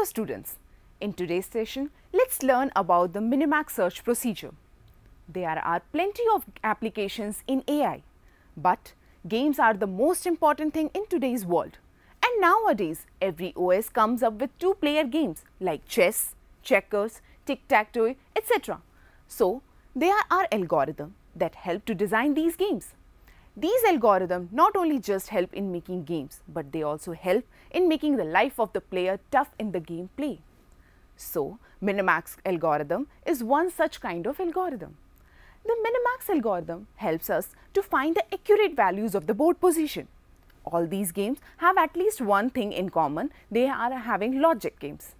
Hello students, in today's session, let's learn about the Minimax search procedure. There are plenty of applications in AI, but games are the most important thing in today's world. And nowadays, every OS comes up with two-player games like chess, checkers, tic-tac-toe, etc. So, there are algorithms that help to design these games. These algorithms not only just help in making games, but they also help in making the life of the player tough in the gameplay. So, Minimax algorithm is one such kind of algorithm. The Minimax algorithm helps us to find the accurate values of the board position. All these games have at least one thing in common, they are having logic games.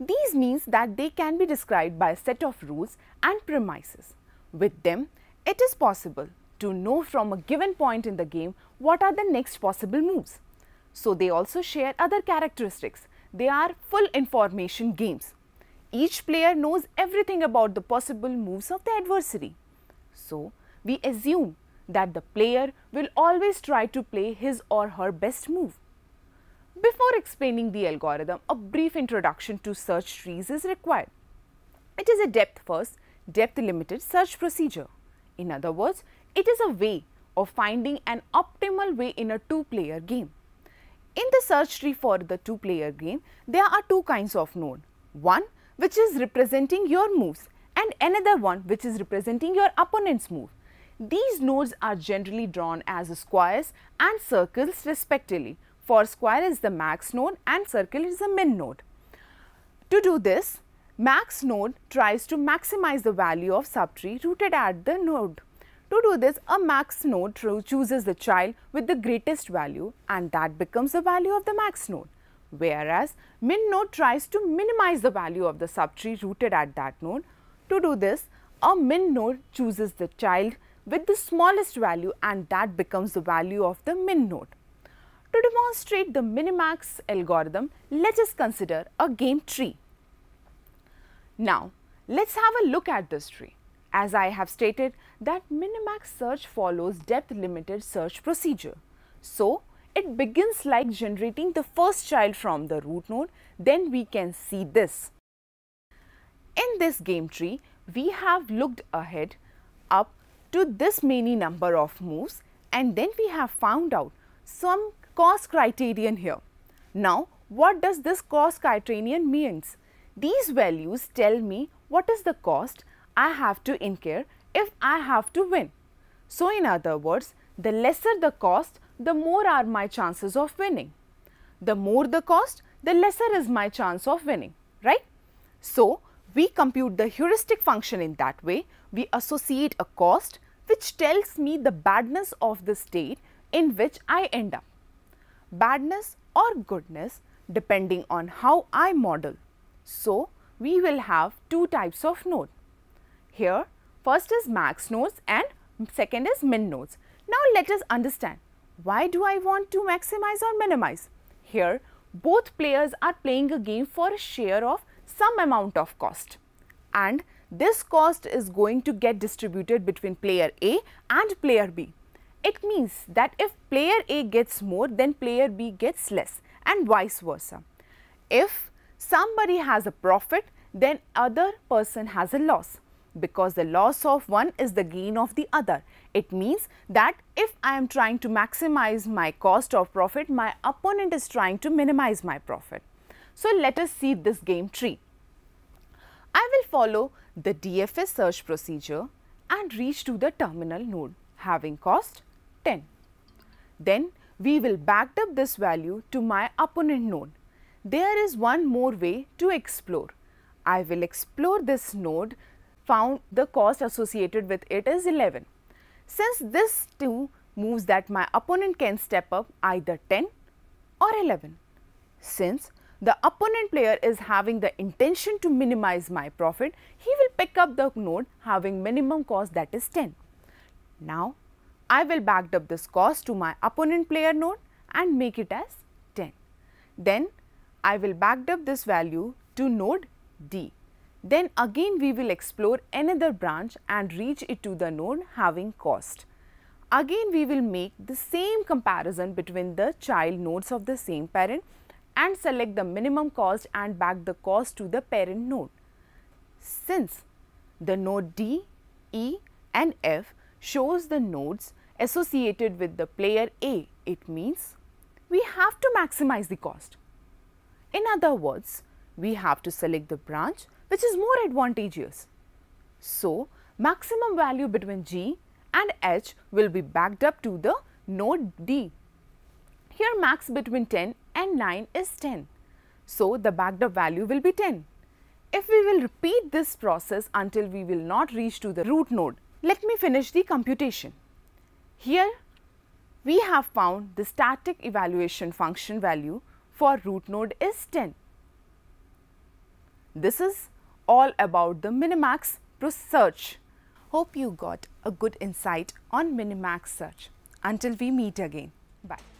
These means that they can be described by a set of rules and premises. With them, it is possible to know from a given point in the game what are the next possible moves. So they also share other characteristics. They are full information games. Each player knows everything about the possible moves of the adversary. So we assume that the player will always try to play his or her best move. Before explaining the algorithm, a brief introduction to search trees is required. It is a depth first, depth limited search procedure. In other words, it is a way of finding an optimal way in a two-player game. In the search tree for the two-player game, there are two kinds of node. One which is representing your moves and another one which is representing your opponent's move. These nodes are generally drawn as squares and circles respectively. For square is the max node and circle is the min node. To do this, max node tries to maximize the value of subtree rooted at the node to do this, a max node chooses the child with the greatest value and that becomes the value of the max node. Whereas, min node tries to minimize the value of the subtree rooted at that node. To do this, a min node chooses the child with the smallest value and that becomes the value of the min node. To demonstrate the minimax algorithm, let us consider a game tree. Now, let's have a look at this tree. As I have stated, that minimax search follows depth limited search procedure. So, it begins like generating the first child from the root node, then we can see this. In this game tree, we have looked ahead up to this many number of moves and then we have found out some cost criterion here. Now, what does this cost criterion means? These values tell me what is the cost I have to incur if I have to win. So in other words, the lesser the cost, the more are my chances of winning. The more the cost, the lesser is my chance of winning, right? So we compute the heuristic function in that way. We associate a cost which tells me the badness of the state in which I end up. Badness or goodness depending on how I model. So we will have two types of node. Here First is max nodes and second is min nodes. Now let us understand why do I want to maximize or minimize? Here both players are playing a game for a share of some amount of cost and this cost is going to get distributed between player A and player B. It means that if player A gets more then player B gets less and vice versa. If somebody has a profit then other person has a loss because the loss of one is the gain of the other. It means that if I am trying to maximize my cost or profit, my opponent is trying to minimize my profit. So, let us see this game tree. I will follow the DFS search procedure and reach to the terminal node having cost 10. Then we will back up this value to my opponent node. There is one more way to explore. I will explore this node found the cost associated with it is 11. Since this 2 moves that my opponent can step up either 10 or 11. Since the opponent player is having the intention to minimize my profit, he will pick up the node having minimum cost that is 10. Now, I will back up this cost to my opponent player node and make it as 10. Then, I will back up this value to node D. Then again we will explore another branch and reach it to the node having cost. Again we will make the same comparison between the child nodes of the same parent and select the minimum cost and back the cost to the parent node. Since the node D, E and F shows the nodes associated with the player A, it means we have to maximize the cost. In other words, we have to select the branch which is more advantageous. So, maximum value between G and H will be backed up to the node D. Here max between 10 and 9 is 10. So, the backed up value will be 10. If we will repeat this process until we will not reach to the root node, let me finish the computation. Here we have found the static evaluation function value for root node is 10. This is all about the Minimax Pro search. Hope you got a good insight on Minimax search. Until we meet again. Bye.